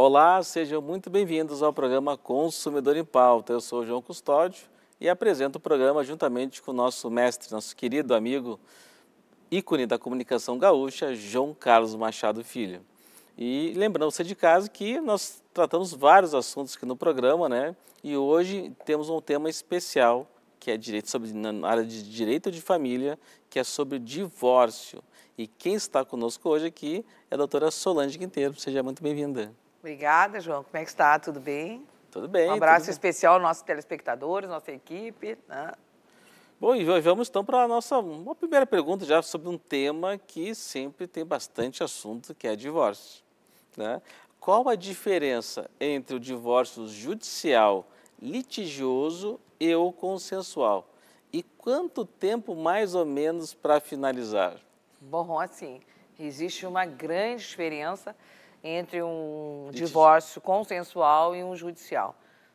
Olá, sejam muito bem-vindos ao programa Consumidor em Pauta. Eu sou o João Custódio e apresento o programa juntamente com o nosso mestre, nosso querido amigo, ícone da comunicação gaúcha, João Carlos Machado Filho. E lembrando você de casa que nós tratamos vários assuntos aqui no programa, né? E hoje temos um tema especial que é direito sobre, na área de direito de família, que é sobre divórcio. E quem está conosco hoje aqui é a doutora Solange Quinteiro. Seja muito bem-vinda. Obrigada, João. Como é que está? Tudo bem? Tudo bem. Um abraço especial aos nossos telespectadores, nossa equipe. Né? Bom, e vamos então para a nossa uma primeira pergunta já sobre um tema que sempre tem bastante assunto, que é divórcio. Né? Qual a diferença entre o divórcio judicial, litigioso e o consensual? E quanto tempo mais ou menos para finalizar? Bom, assim, existe uma grande diferença entre um divórcio consensual e um judicial.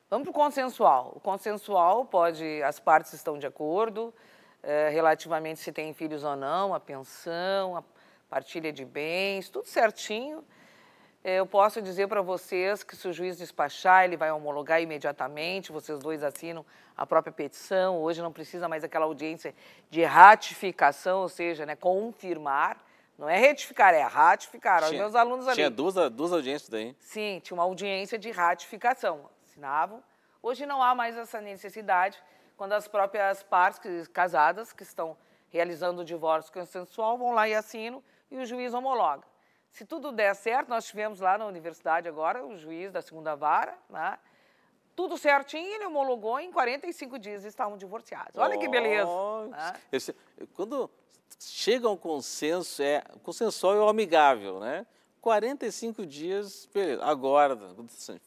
Vamos para o consensual. O consensual pode, as partes estão de acordo eh, relativamente se têm filhos ou não, a pensão, a partilha de bens, tudo certinho. Eh, eu posso dizer para vocês que se o juiz despachar, ele vai homologar imediatamente, vocês dois assinam a própria petição. Hoje não precisa mais aquela audiência de ratificação, ou seja, né, confirmar. Não é retificar, é ratificar. Tinha, Os meus alunos ali. Tinha duas, duas audiências daí. Sim, tinha uma audiência de ratificação. Assinavam. Hoje não há mais essa necessidade, quando as próprias partes casadas que estão realizando o divórcio consensual vão lá e assinam e o juiz homologa. Se tudo der certo, nós tivemos lá na universidade agora o juiz da segunda vara, né? tudo certinho, ele homologou em 45 dias estavam divorciados. Olha oh, que beleza. Né? Esse, quando chega a um consenso, é consensual e amigável, né? 45 dias, beleza. Agora,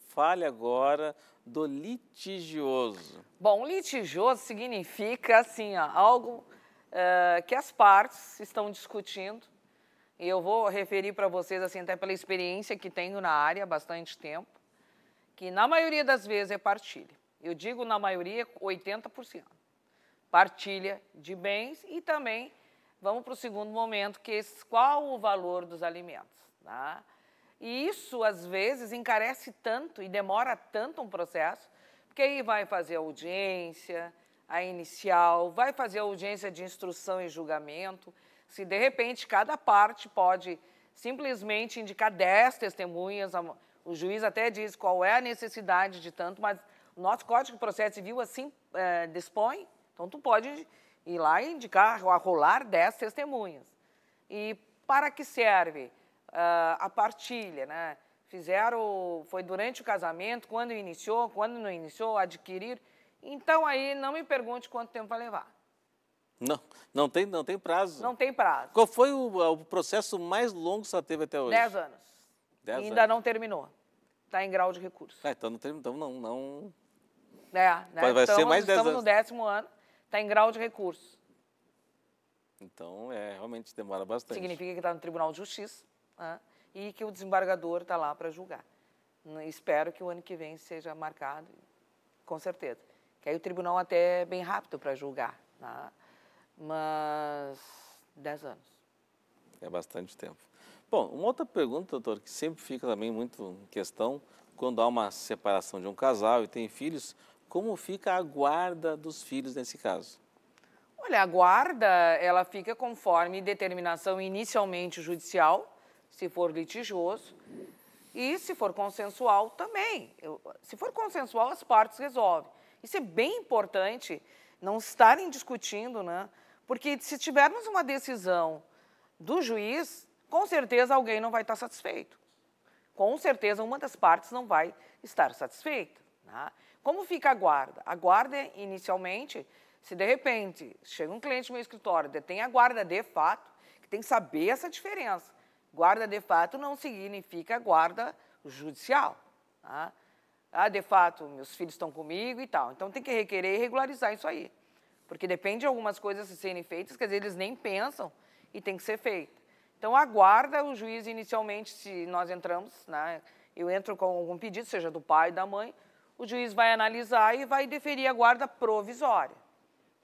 fale agora do litigioso. Bom, litigioso significa, assim, ó, algo é, que as partes estão discutindo. E eu vou referir para vocês, assim, até pela experiência que tenho na área há bastante tempo, que na maioria das vezes é partilha. Eu digo na maioria 80%. Partilha de bens e também Vamos para o segundo momento, que é qual o valor dos alimentos. Tá? E isso, às vezes, encarece tanto e demora tanto um processo, porque aí vai fazer audiência, a inicial, vai fazer audiência de instrução e julgamento. Se de repente cada parte pode simplesmente indicar 10 testemunhas, o juiz até diz qual é a necessidade de tanto, mas o nosso Código de Processo Civil assim é, dispõe, então tu pode ir lá e indicar, arrolar 10 testemunhas. E para que serve uh, a partilha, né? Fizeram, foi durante o casamento, quando iniciou, quando não iniciou, adquirir. Então aí não me pergunte quanto tempo vai levar. Não, não tem, não tem prazo. Não tem prazo. Qual foi o, o processo mais longo que você teve até hoje? Dez anos. Dez ainda anos. não terminou. Está em grau de recurso. Ah, então não terminou, então não, não... É, né? Vai, vai estamos, ser mais dez estamos anos. Estamos no décimo ano está em grau de recurso. Então, é, realmente demora bastante. Significa que está no Tribunal de Justiça né? e que o desembargador está lá para julgar. Espero que o ano que vem seja marcado, com certeza. Que aí o tribunal até é bem rápido para julgar. Né? Mas, 10 anos. É bastante tempo. Bom, uma outra pergunta, doutor, que sempre fica também muito em questão, quando há uma separação de um casal e tem filhos, como fica a guarda dos filhos nesse caso? Olha, a guarda, ela fica conforme determinação inicialmente judicial, se for litigioso, e se for consensual também. Eu, se for consensual, as partes resolvem. Isso é bem importante, não estarem discutindo, né? Porque se tivermos uma decisão do juiz, com certeza alguém não vai estar satisfeito. Com certeza uma das partes não vai estar satisfeita. Né? Como fica a guarda? A guarda, inicialmente, se de repente chega um cliente no meu escritório, detém a guarda de fato, que tem que saber essa diferença. Guarda de fato não significa guarda judicial. Tá? Ah, de fato, meus filhos estão comigo e tal. Então tem que requerer e regularizar isso aí. Porque depende de algumas coisas serem feitas, quer dizer, eles nem pensam e tem que ser feito. Então aguarda o juiz inicialmente, se nós entramos, né? eu entro com algum pedido, seja do pai, ou da mãe, o juiz vai analisar e vai deferir a guarda provisória,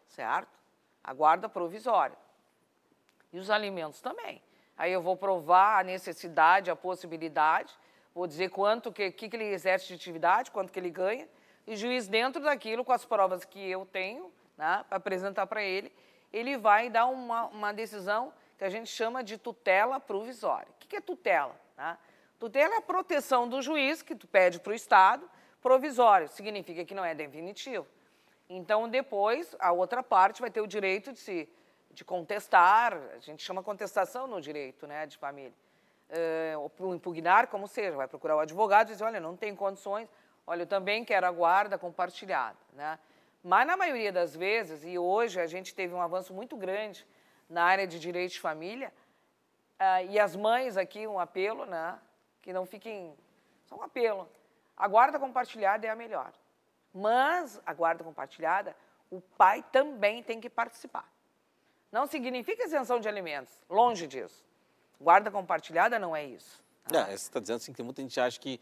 certo? A guarda provisória. E os alimentos também. Aí eu vou provar a necessidade, a possibilidade, vou dizer quanto que, que, que ele exerce de atividade, quanto que ele ganha, e o juiz, dentro daquilo, com as provas que eu tenho, né, para apresentar para ele, ele vai dar uma, uma decisão que a gente chama de tutela provisória. O que, que é tutela? Né? Tutela é a proteção do juiz, que tu pede para o Estado, provisório, significa que não é definitivo. Então, depois, a outra parte vai ter o direito de se de contestar, a gente chama contestação no direito né, de família, é, ou impugnar, como seja, vai procurar o advogado e dizer, olha, não tem condições, olha, eu também quero a guarda compartilhada. Né? Mas, na maioria das vezes, e hoje a gente teve um avanço muito grande na área de direito de família, eh, e as mães aqui, um apelo, né, que não fiquem... Só um apelo, a guarda compartilhada é a melhor. Mas a guarda compartilhada, o pai também tem que participar. Não significa isenção de alimentos, longe disso. Guarda compartilhada não é isso. Tá? É, você está dizendo assim que muita gente acha que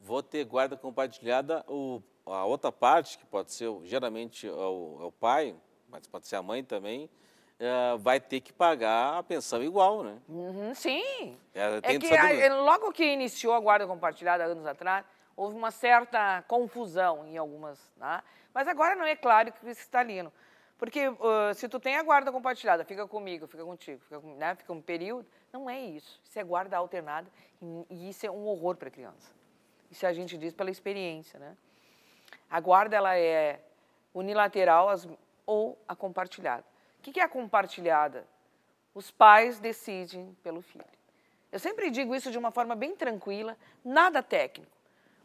vou ter guarda compartilhada, o, a outra parte, que pode ser geralmente é o, é o pai, mas pode ser a mãe também, é, vai ter que pagar a pensão igual, né? Uhum, sim. É, é que a, logo que iniciou a guarda compartilhada anos atrás, houve uma certa confusão em algumas. Né? Mas agora não é claro que cristalino. Porque uh, se tu tem a guarda compartilhada, fica comigo, fica contigo, fica, né? fica um período, não é isso. Isso é guarda alternada e isso é um horror para a criança. Isso a gente diz pela experiência, né? A guarda, ela é unilateral ou a compartilhada. O que é a compartilhada? Os pais decidem pelo filho. Eu sempre digo isso de uma forma bem tranquila, nada técnico.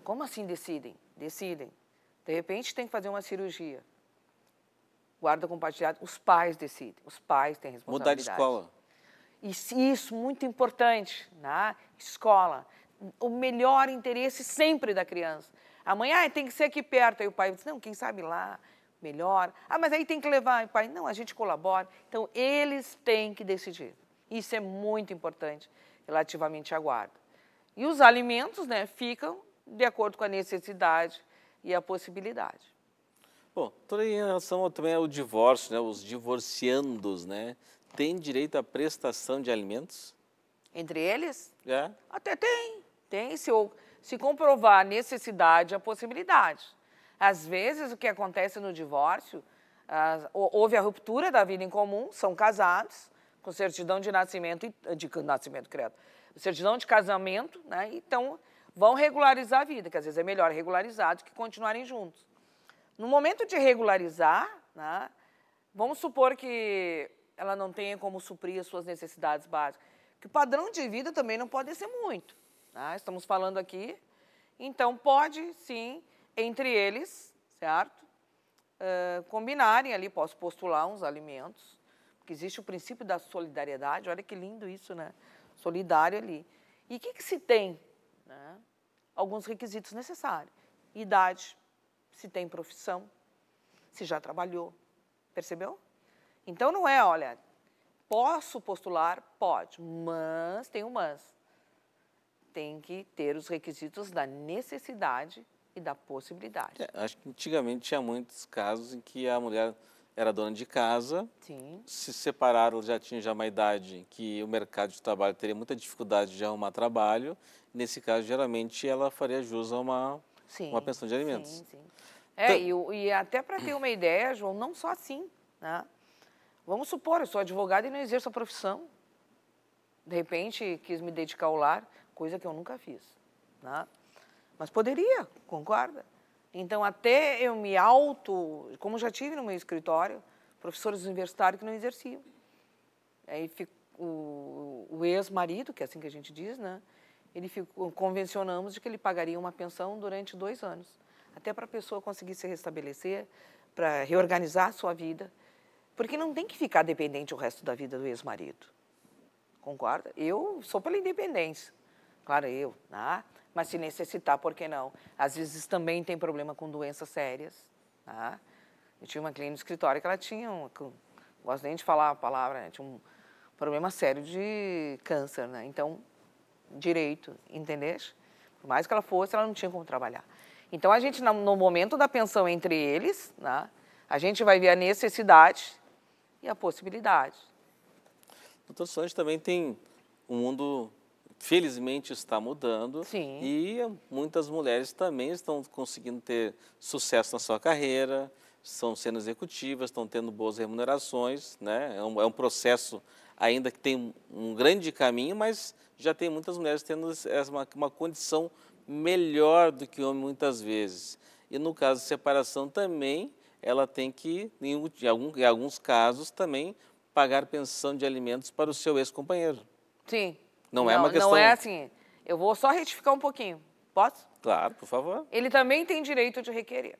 Como assim decidem? Decidem. De repente tem que fazer uma cirurgia. Guarda compartilhada, os pais decidem, os pais têm responsabilidade. Mudar de escola. Isso, isso muito importante, na né? escola. O melhor interesse sempre da criança. Amanhã ah, tem que ser aqui perto. Aí o pai diz, não, quem sabe lá, melhor. Ah, mas aí tem que levar. E o pai, não, a gente colabora. Então, eles têm que decidir. Isso é muito importante relativamente à guarda. E os alimentos né, ficam de acordo com a necessidade e a possibilidade. Bom, também em relação ao, também ao divórcio, né, os divorciandos, né, têm direito à prestação de alimentos? Entre eles? É. Até tem, tem, se, eu, se comprovar a necessidade, a possibilidade. Às vezes, o que acontece no divórcio, ah, houve a ruptura da vida em comum, são casados, com certidão de nascimento, de, de nascimento, credo, certidão de casamento, né, então vão regularizar a vida, que às vezes é melhor regularizar do que continuarem juntos. No momento de regularizar, né, vamos supor que ela não tenha como suprir as suas necessidades básicas, que o padrão de vida também não pode ser muito. Né? Estamos falando aqui, então pode sim, entre eles, certo? Uh, combinarem ali, posso postular uns alimentos, porque existe o princípio da solidariedade, olha que lindo isso, né? Solidário ali. E o que, que se tem né? alguns requisitos necessários. Idade, se tem profissão, se já trabalhou, percebeu? Então não é, olha, posso postular? Pode, mas tem um mas. Tem que ter os requisitos da necessidade e da possibilidade. É, acho que antigamente tinha muitos casos em que a mulher era dona de casa, Sim. se separaram, já tinha já uma idade que o mercado de trabalho teria muita dificuldade de arrumar trabalho. Nesse caso, geralmente, ela faria jus a uma, sim, uma pensão de alimentos. Sim, sim. É, então... e, e até para ter uma ideia, João, não só assim, né? Vamos supor, eu sou advogado e não exerço a profissão. De repente, quis me dedicar ao lar, coisa que eu nunca fiz, né? Mas poderia, concorda? Então, até eu me auto, como já tive no meu escritório, professores universitários que não exerciam. Aí o, o ex-marido, que é assim que a gente diz, né? Ele ficou, convencionamos de que ele pagaria uma pensão durante dois anos, até para a pessoa conseguir se restabelecer, para reorganizar a sua vida, porque não tem que ficar dependente o resto da vida do ex-marido. Concorda? Eu sou pela independência, claro eu, né? mas se necessitar, por que não? Às vezes também tem problema com doenças sérias. Tá? Eu tinha uma cliente no escritório que ela tinha, um, não gosto nem de falar a palavra, né? tinha um problema sério de câncer, né? Então, direito, entender? Por mais que ela fosse, ela não tinha como trabalhar. Então, a gente, no momento da pensão entre eles, né? a gente vai ver a necessidade e a possibilidade. Doutor Solange também tem um mundo felizmente está mudando Sim. e muitas mulheres também estão conseguindo ter sucesso na sua carreira, estão sendo executivas, estão tendo boas remunerações, né? É um, é um processo ainda que tem um grande caminho, mas já tem muitas mulheres tendo uma, uma condição melhor do que o homem muitas vezes. E no caso de separação também, ela tem que, em, algum, em alguns casos também, pagar pensão de alimentos para o seu ex-companheiro. Sim. Não, não é uma questão... Não é assim. Eu vou só retificar um pouquinho. Posso? Claro, por favor. Ele também tem direito de requerer.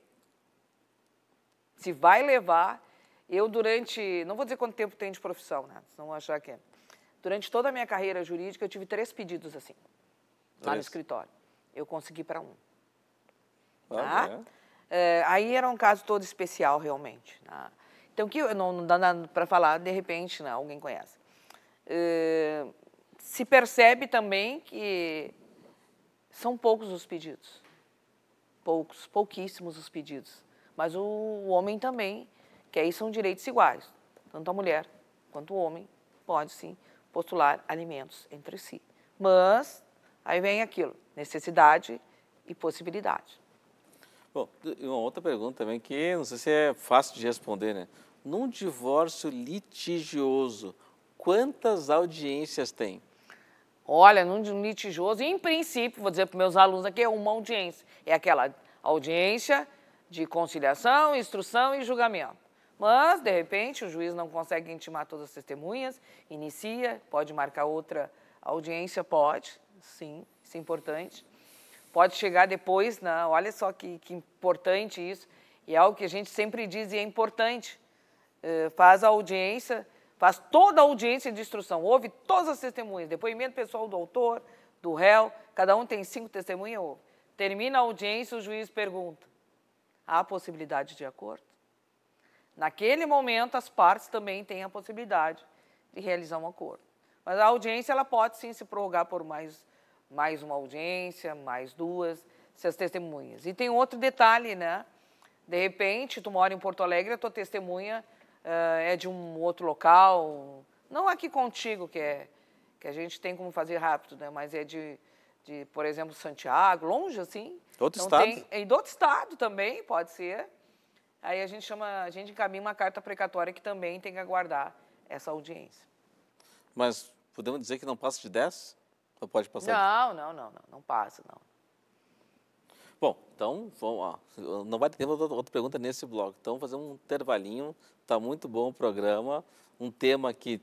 Se vai levar, eu durante... Não vou dizer quanto tempo tenho de profissão, né? Não achar que é. Durante toda a minha carreira jurídica, eu tive três pedidos assim. Lá no escritório. Eu consegui para um. Ah, tá? é. É, aí era um caso todo especial, realmente. Tá? Então, que não, não dá para falar, de repente, não, né? alguém conhece. É, se percebe também que são poucos os pedidos. Poucos, pouquíssimos os pedidos. Mas o homem também, que aí são direitos iguais. Tanto a mulher quanto o homem pode sim postular alimentos entre si. Mas aí vem aquilo, necessidade e possibilidade. Bom, uma outra pergunta também que não sei se é fácil de responder, né? Num divórcio litigioso, quantas audiências tem? Olha, num litigioso, em princípio, vou dizer para meus alunos aqui, é uma audiência. É aquela audiência de conciliação, instrução e julgamento. Mas, de repente, o juiz não consegue intimar todas as testemunhas, inicia, pode marcar outra audiência, pode, sim, isso é importante. Pode chegar depois, na, olha só que, que importante isso, e é algo que a gente sempre diz e é importante. Eh, faz a audiência, faz toda a audiência de instrução, ouve todas as testemunhas, depoimento pessoal do autor, do réu, cada um tem cinco testemunhas, ouve. Termina a audiência, o juiz pergunta: há possibilidade de acordo? Naquele momento, as partes também têm a possibilidade de realizar um acordo. Mas a audiência ela pode sim se prorrogar por mais, mais uma audiência, mais duas, se as testemunhas. E tem outro detalhe, né? De repente, tu mora em Porto Alegre, a tua testemunha é de um outro local, não é aqui contigo, que, é, que a gente tem como fazer rápido, né? mas é de, de por exemplo, Santiago, longe assim. Outro então, estado? Tem, e do outro estado também, pode ser. Aí a gente chama, a gente encaminha uma carta precatória que também tem que aguardar essa audiência. Mas podemos dizer que não passa de 10? Ou pode passar? Não, de... não, não, não, não passa, não. Bom, então, vamos, lá. não vai ter outra, outra pergunta nesse bloco. Então, vamos fazer um intervalinho, Está muito bom o programa. Um tema que,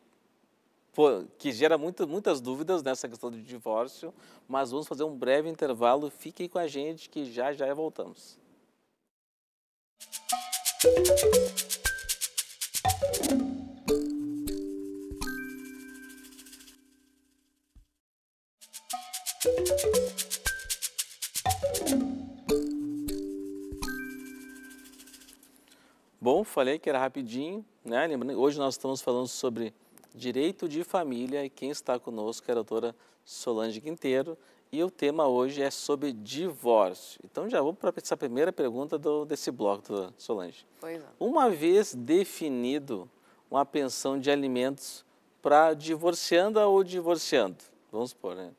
pô, que gera muito, muitas dúvidas nessa questão do divórcio, mas vamos fazer um breve intervalo. Fiquem com a gente que já já voltamos. Música falei que era rapidinho, né? Lembrando, né? hoje nós estamos falando sobre direito de família e quem está conosco é a doutora Solange Quinteiro e o tema hoje é sobre divórcio. Então já vou para essa primeira pergunta do, desse bloco, doutora Solange. Pois é. Uma vez definido uma pensão de alimentos para divorcianda ou divorciando, vamos supor, né?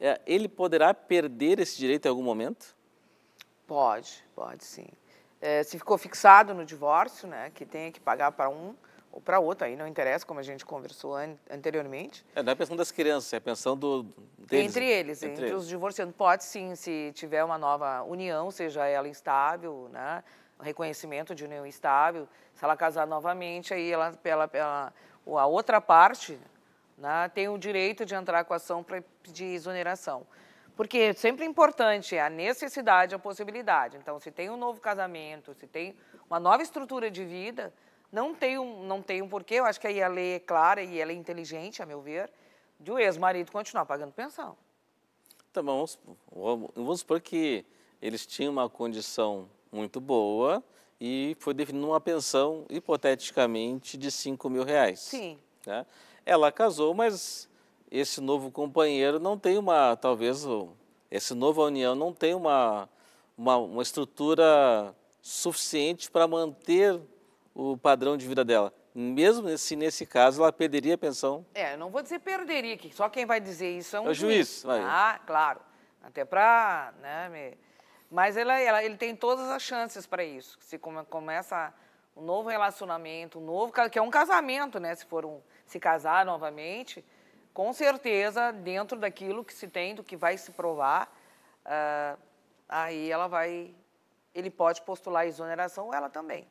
É, ele poderá perder esse direito em algum momento? Pode, pode sim é, se ficou fixado no divórcio, né, que tenha que pagar para um ou para outro, aí não interessa, como a gente conversou an anteriormente. É, não é a pensão das crianças, é a pensão do, deles. Entre eles, entre, entre eles. os divorciados. Pode sim, se tiver uma nova união, seja ela instável, né, reconhecimento de união estável, se ela casar novamente, aí ela, pela, pela, a outra parte né, tem o direito de entrar com a ação para de exoneração. Porque é sempre importante é a necessidade, é a possibilidade. Então, se tem um novo casamento, se tem uma nova estrutura de vida, não tem um, não tem um porquê. Eu acho que aí a lei é clara e ela é inteligente, a meu ver, de o ex-marido continuar pagando pensão. Então, vamos, vamos supor que eles tinham uma condição muito boa e foi definida uma pensão, hipoteticamente, de 5 mil reais. Sim. Né? Ela casou, mas esse novo companheiro não tem uma, talvez, esse nova união não tem uma, uma, uma estrutura suficiente para manter o padrão de vida dela. Mesmo se nesse caso ela perderia a pensão. É, não vou dizer perderia, que só quem vai dizer isso é um é o juiz. juiz. Vai. Ah, claro. Até para. Né, me... Mas ela, ela, ele tem todas as chances para isso. Se come, começa um novo relacionamento, um novo. que é um casamento, né? Se for um, se casar novamente com certeza, dentro daquilo que se tem, do que vai se provar, uh, aí ela vai, ele pode postular a exoneração ou ela também.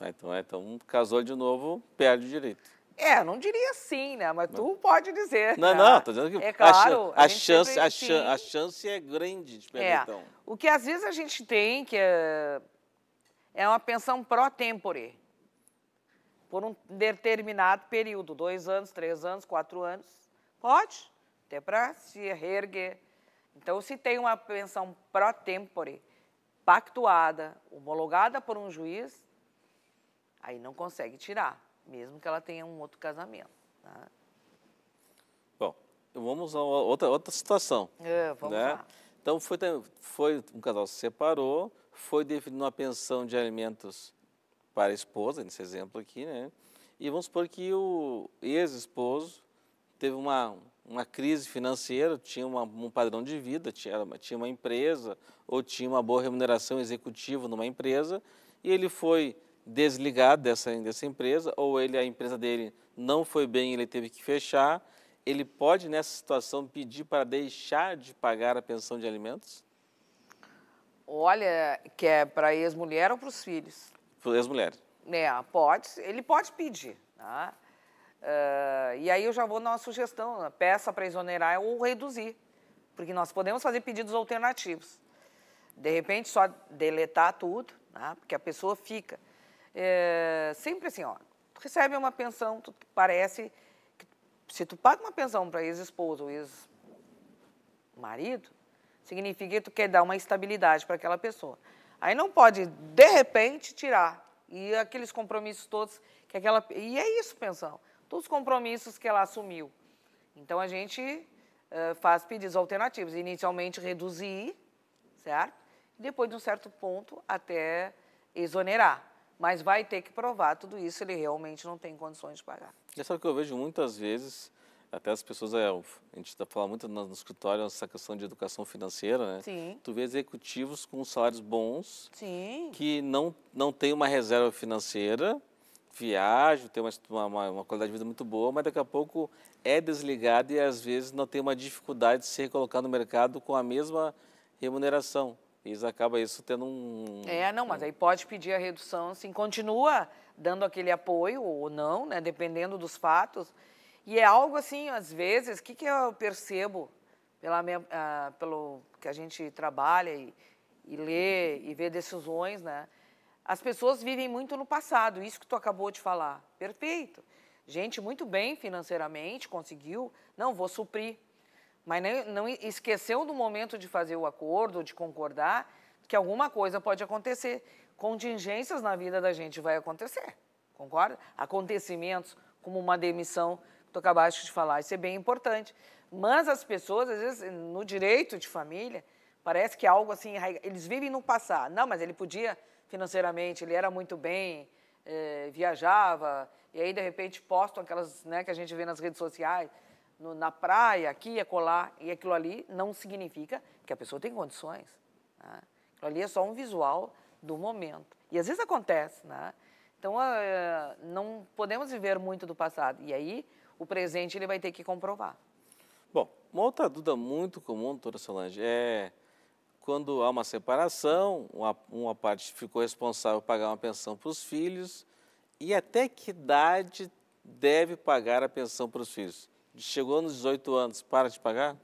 Ah, então, é, então, casou de novo, perde o direito. É, não diria sim, né? Mas tu pode dizer. Não, né? não, Estou dizendo que é claro, a, a, a chance, a, chan a, chance é grande de perder, é. então. O que às vezes a gente tem que é, é uma pensão pró tempore por um determinado período, dois anos, três anos, quatro anos, pode, até para se reerguer. Então, se tem uma pensão pro tempore, pactuada, homologada por um juiz, aí não consegue tirar, mesmo que ela tenha um outro casamento. Né? Bom, vamos a outra, outra situação. É, vamos né? lá. Então, foi, foi um casal se separou, foi definida uma pensão de alimentos para a esposa, nesse exemplo aqui, né? E vamos supor que o ex-esposo teve uma, uma crise financeira, tinha uma, um padrão de vida, tinha, tinha uma empresa ou tinha uma boa remuneração executiva numa empresa e ele foi desligado dessa, dessa empresa ou ele a empresa dele não foi bem, ele teve que fechar. Ele pode, nessa situação, pedir para deixar de pagar a pensão de alimentos? Olha, que é para ex-mulher ou para os filhos? ex-mulher. É, pode, ele pode pedir. Tá? Uh, e aí eu já vou numa sugestão, né? peça para exonerar ou reduzir, porque nós podemos fazer pedidos alternativos. De repente, só deletar tudo, tá? porque a pessoa fica. É, sempre assim, ó, tu recebe uma pensão, tu parece que se tu paga uma pensão para ex-esposo ou ex-marido, significa que tu quer dar uma estabilidade para aquela pessoa. Aí não pode, de repente, tirar. E aqueles compromissos todos que aquela. E é isso, pensão. Todos os compromissos que ela assumiu. Então a gente uh, faz pedidos alternativos. Inicialmente reduzir, certo? Depois de um certo ponto até exonerar. Mas vai ter que provar tudo isso, ele realmente não tem condições de pagar. É só que eu vejo muitas vezes até as pessoas, é, a gente está falando muito no, escritório essa questão de educação financeira, né? Sim. Tu vê executivos com salários bons, Sim. que não, não tem uma reserva financeira, viajam, tem uma, uma, uma, qualidade de vida muito boa, mas daqui a pouco é desligado e às vezes não tem uma dificuldade de se recolocar no mercado com a mesma remuneração. E acaba isso tendo um... É, não, mas aí pode pedir a redução, assim, continua dando aquele apoio ou não, né, dependendo dos fatos, e é algo assim, às vezes, o que, que eu percebo pela minha, ah, pelo que a gente trabalha e, e lê e vê decisões, né? As pessoas vivem muito no passado, isso que tu acabou de falar. Perfeito. Gente muito bem financeiramente, conseguiu, não vou suprir. Mas nem não esqueceu do momento de fazer o acordo, de concordar, que alguma coisa pode acontecer. Contingências na vida da gente vai acontecer, concorda? Acontecimentos como uma demissão tu acabaste de falar. Isso é bem importante. Mas as pessoas, às vezes, no direito de família, parece que é algo assim, eles vivem no passado. Não, mas ele podia financeiramente, ele era muito bem, eh, viajava, e aí, de repente, postam aquelas né, que a gente vê nas redes sociais, no, na praia, aqui, acolá, e aquilo ali não significa que a pessoa tem condições. Né? Aquilo ali é só um visual do momento. E às vezes acontece, né? Então, uh, não podemos viver muito do passado. E aí, o presente ele vai ter que comprovar. Bom, uma outra dúvida muito comum, doutora Solange, é quando há uma separação, uma, uma parte ficou responsável por pagar uma pensão para os filhos, e até que idade deve pagar a pensão para os filhos? Chegou nos 18 anos, para de pagar?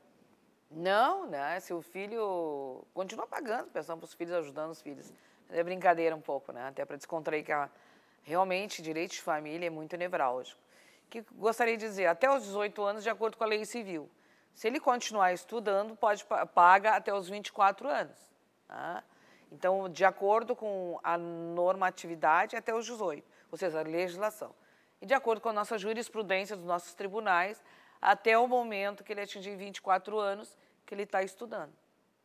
Não, né? Se o filho continua pagando pensão para os filhos, ajudando os filhos. É brincadeira um pouco, né? Até para descontrair que a... realmente direito de família é muito nevrálgico que gostaria de dizer, até os 18 anos, de acordo com a lei civil. Se ele continuar estudando, pode paga até os 24 anos. Tá? Então, de acordo com a normatividade, até os 18, ou seja, a legislação. E de acordo com a nossa jurisprudência dos nossos tribunais, até o momento que ele atingir 24 anos, que ele está estudando.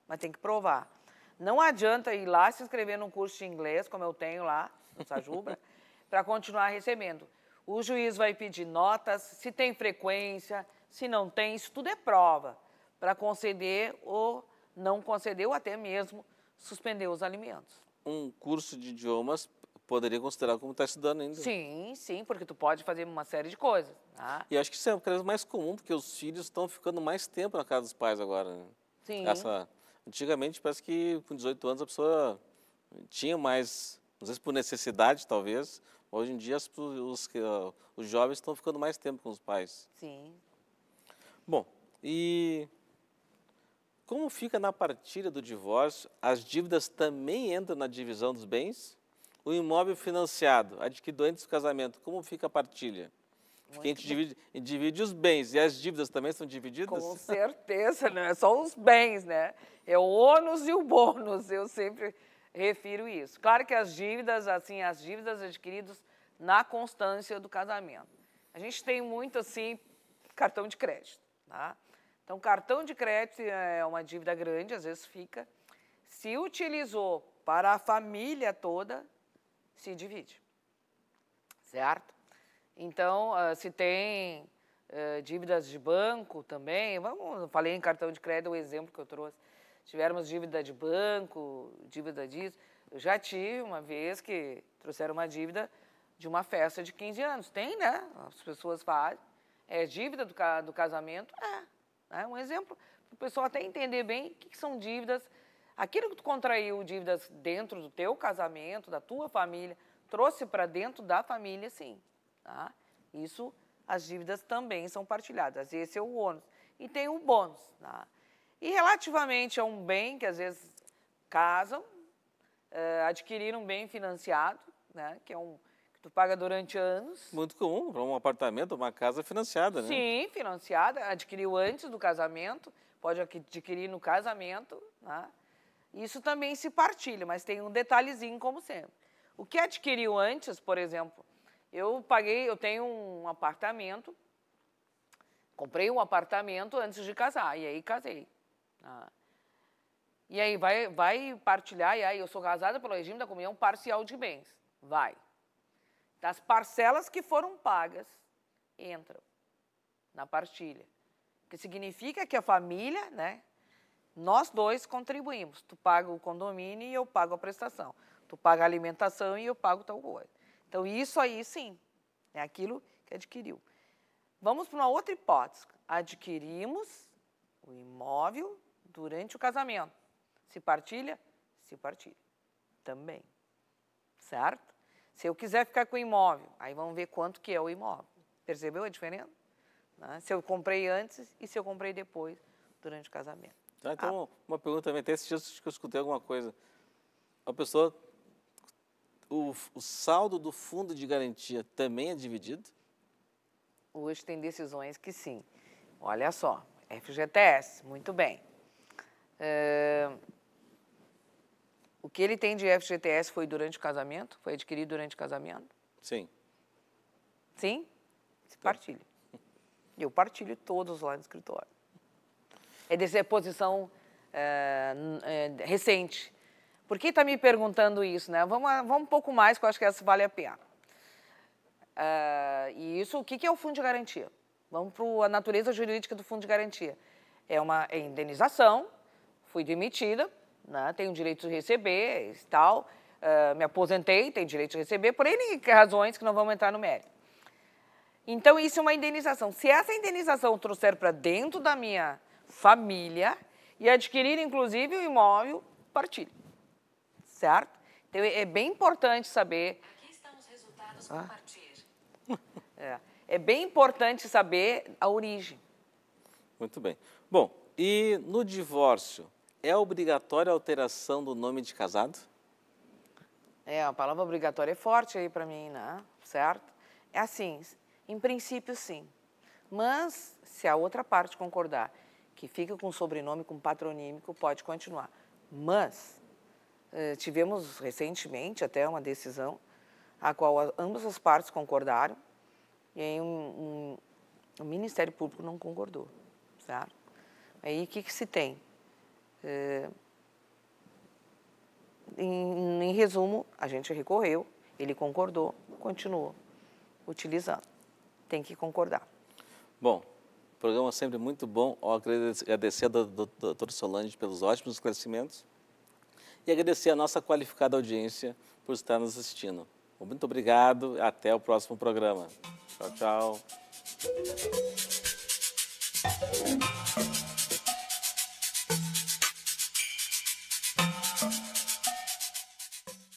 Mas tem que provar. Não adianta ir lá se inscrever num curso de inglês, como eu tenho lá, no Sajubra, para continuar recebendo. O juiz vai pedir notas, se tem frequência, se não tem, isso tudo é prova para conceder ou não conceder ou até mesmo suspender os alimentos. Um curso de idiomas poderia considerar como está estudando ainda. Sim, sim, porque tu pode fazer uma série de coisas. Tá? E acho que isso é cada vez mais comum, porque os filhos estão ficando mais tempo na casa dos pais agora. Né? Sim. Essa, antigamente, parece que com 18 anos a pessoa tinha mais, às vezes por necessidade, talvez, Hoje em dia, os, os, os jovens estão ficando mais tempo com os pais. Sim. Bom, e como fica na partilha do divórcio, as dívidas também entram na divisão dos bens? O imóvel financiado, adquirido antes do casamento, como fica a partilha? Porque a gente divide, divide, os bens e as dívidas também são divididas? Com certeza, não né? é só os bens, né? É o ônus e o bônus. Eu sempre refiro isso. Claro que as dívidas, assim, as dívidas adquiridas na constância do casamento. A gente tem muito, assim, cartão de crédito, tá? Então, cartão de crédito é uma dívida grande, às vezes fica. Se utilizou para a família toda, se divide, certo? Então, ah, se tem ah, dívidas de banco também, vamos, falei em cartão de crédito, é o exemplo que eu trouxe, tivermos dívida de banco, dívida disso. Eu já tive uma vez que trouxeram uma dívida de uma festa de 15 anos. Tem, né? As pessoas fazem. É dívida do, do casamento? É. É um exemplo para o pessoal até entender bem o que, que são dívidas. Aquilo que tu contraiu, dívidas dentro do teu casamento, da tua família, trouxe para dentro da família, sim. Tá? Isso, as dívidas também são partilhadas. Esse é o ônus. E tem o bônus. Tá? E relativamente a um bem, que às vezes casam, é, adquiriram um bem financiado, né, que é um que tu paga durante anos. Muito comum, para um apartamento, uma casa financiada, né? Sim, financiada, adquiriu antes do casamento, pode adquirir no casamento, né? Isso também se partilha, mas tem um detalhezinho, como sempre. O que adquiriu antes, por exemplo, eu paguei, eu tenho um apartamento, comprei um apartamento antes de casar, e aí casei. Ah. E aí, vai, vai partilhar, e aí, eu sou casada pelo regime da comunhão parcial de bens. Vai. Das parcelas que foram pagas, entram na partilha. O que significa que a família, né? Nós dois contribuímos. Tu paga o condomínio e eu pago a prestação. Tu paga a alimentação e eu pago tal coisa. Então, isso aí sim, é aquilo que adquiriu. Vamos para uma outra hipótese. Adquirimos o imóvel durante o casamento. Se partilha? Se partilha. Também. Certo? Se eu quiser ficar com o imóvel, aí vamos ver quanto que é o imóvel. Percebeu a diferença? Né? Se eu comprei antes e se eu comprei depois, durante o casamento. Ah, então, ah. uma pergunta também. Tem esses dias que eu escutei alguma coisa. A pessoa, o, o saldo do fundo de garantia também é dividido? Hoje tem decisões que sim. Olha só, FGTS, muito bem. Ah, o que ele tem de FGTS foi durante o casamento? Foi adquirido durante o casamento? Sim. Sim? Se Eu partilho todos lá no escritório. É dessa posição é, ah, é, recente. Por que está me perguntando isso? Né? Vamos, vamos um pouco mais, que eu acho que essa vale a pena. É, e isso, o que, que é o fundo de garantia? Vamos para a natureza jurídica do fundo de garantia. É uma indenização fui demitida, né, tenho direito de receber e tal, uh, me aposentei, tenho direito de receber, por N razões que não vamos entrar no mérito. Então, isso é uma indenização. Se essa indenização trouxer para dentro da minha família e adquirir, inclusive, o um imóvel, partilho. Certo? Então, é bem importante saber... Aqui estão os resultados ah. É. é bem importante saber a origem. Muito bem. Bom, e no divórcio, é obrigatória a alteração do nome de casado? É, a palavra obrigatória é forte aí para mim, né? Certo? É assim, em princípio sim. Mas se a outra parte concordar que fica com sobrenome, com patronímico, pode continuar. Mas eh, tivemos recentemente até uma decisão a qual ambas as partes concordaram e aí um, um, o Ministério Público não concordou, certo? Aí o que, que se tem? É, em, em resumo, a gente recorreu, ele concordou, continua utilizando. Tem que concordar. Bom, programa sempre muito bom. Eu agradecer a doutora Solange pelos ótimos esclarecimentos e agradecer a nossa qualificada audiência por estar nos assistindo. Muito obrigado, até o próximo programa. Tchau, tchau.